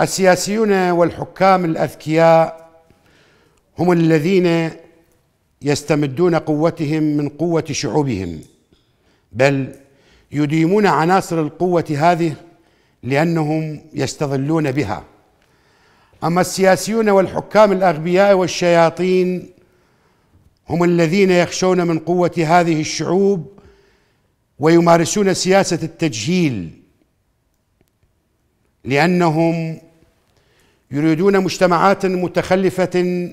السياسيون والحكام الاذكياء هم الذين يستمدون قوتهم من قوه شعوبهم بل يديمون عناصر القوه هذه لانهم يستظلون بها اما السياسيون والحكام الاغبياء والشياطين هم الذين يخشون من قوه هذه الشعوب ويمارسون سياسه التجهيل لانهم يريدون مجتمعات متخلفه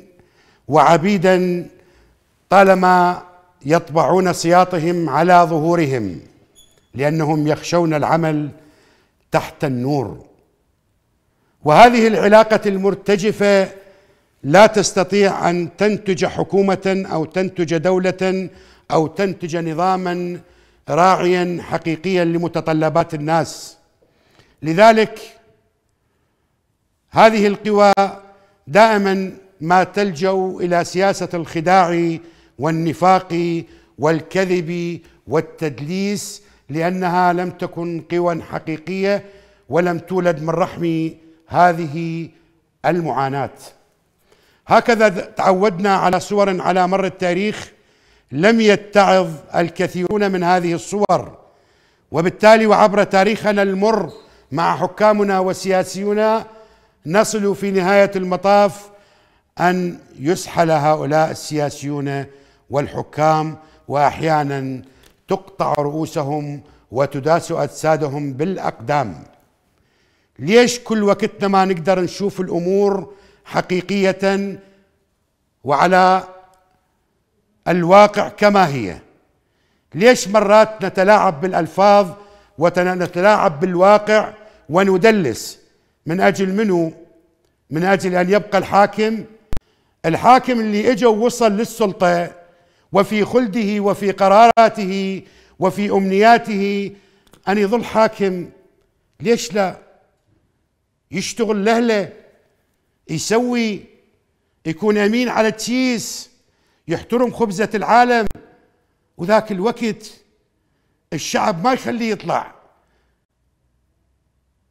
وعبيدا طالما يطبعون سياطهم على ظهورهم لانهم يخشون العمل تحت النور وهذه العلاقه المرتجفه لا تستطيع ان تنتج حكومه او تنتج دوله او تنتج نظاما راعيا حقيقيا لمتطلبات الناس لذلك هذه القوى دائما ما تلجا الى سياسه الخداع والنفاق والكذب والتدليس لانها لم تكن قوى حقيقيه ولم تولد من رحم هذه المعاناه هكذا تعودنا على صور على مر التاريخ لم يتعظ الكثيرون من هذه الصور وبالتالي وعبر تاريخنا المر مع حكامنا وسياسينا نصل في نهايه المطاف ان يسحل هؤلاء السياسيون والحكام واحيانا تقطع رؤوسهم وتداس اجسادهم بالاقدام ليش كل وقتنا ما نقدر نشوف الامور حقيقيه وعلى الواقع كما هي ليش مرات نتلاعب بالالفاظ ونتلاعب بالواقع وندلس من اجل منو؟ من اجل ان يبقى الحاكم الحاكم اللي اجى ووصل للسلطه وفي خلده وفي قراراته وفي امنياته ان يظل حاكم ليش لا؟ يشتغل لهله يسوي يكون امين على التيس يحترم خبزه العالم وذاك الوقت الشعب ما يخليه يطلع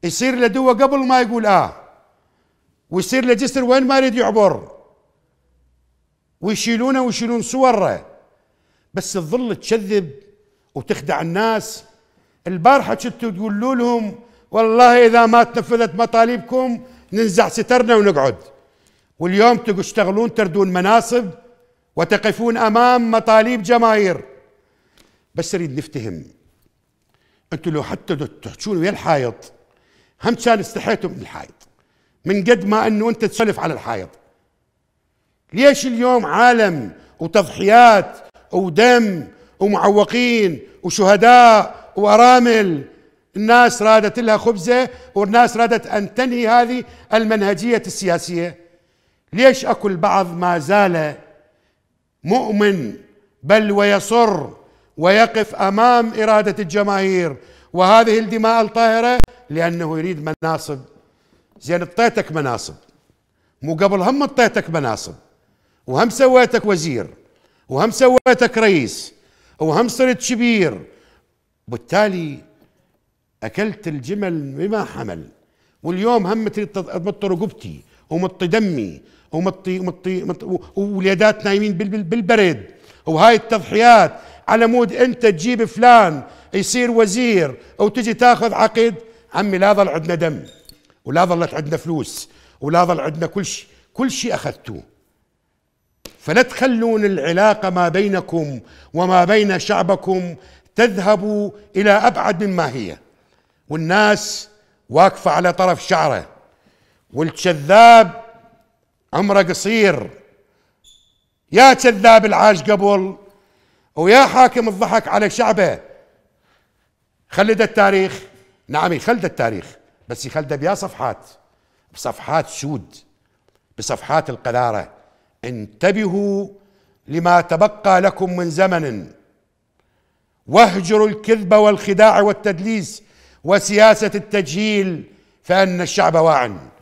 يصير لدوه قبل ما يقول اه ويصير لجسر وين ما يريد يعبر ويشيلونه ويشيلون صوره بس تظل تكذب وتخدع الناس البارحه كنت تقولوا لهم والله اذا ما تنفذت مطالبكم ننزع سترنا ونقعد واليوم تشتغلون تردون مناصب وتقفون امام مطالب جماهير بس اريد نفتهم انتم لو حتى تحجون ويا الحائط هم كان استحيتوا من الحائط من قد ما انه انت تسلف على الحائط ليش اليوم عالم وتضحيات ودم ومعوقين وشهداء وارامل الناس رادت لها خبزه والناس رادت ان تنهي هذه المنهجيه السياسيه ليش اكو البعض ما زال مؤمن بل ويصر ويقف امام اراده الجماهير وهذه الدماء الطاهرة لأنه يريد مناصب زين اعطيتك مناصب مو قبل هم اعطيتك مناصب وهم سويتك وزير وهم سويتك رئيس وهم صرت شبير بالتالي أكلت الجمل بما حمل واليوم هم تمط رقبتي ومط دمي ومطي مطي واليدات نايمين بالبرد وهاي التضحيات على مود انت تجيب فلان يصير وزير او تجي تاخذ عقد عمي لا ظل عندنا دم ولا ظلت عندنا فلوس ولا ظل عندنا كل شيء كل شيء اخذتوه فلا تخلون العلاقه ما بينكم وما بين شعبكم تذهب الى ابعد مما هي والناس واقفه على طرف شعره والكذاب عمره قصير يا كذاب العاش قبل ويا حاكم الضحك على شعبه خلد التاريخ نعم يخلد التاريخ بس يخلده بيا صفحات بصفحات سود بصفحات القذارة انتبهوا لما تبقى لكم من زمن واهجروا الكذب والخداع والتدليس وسياسة التجهيل فأن الشعب واعٍ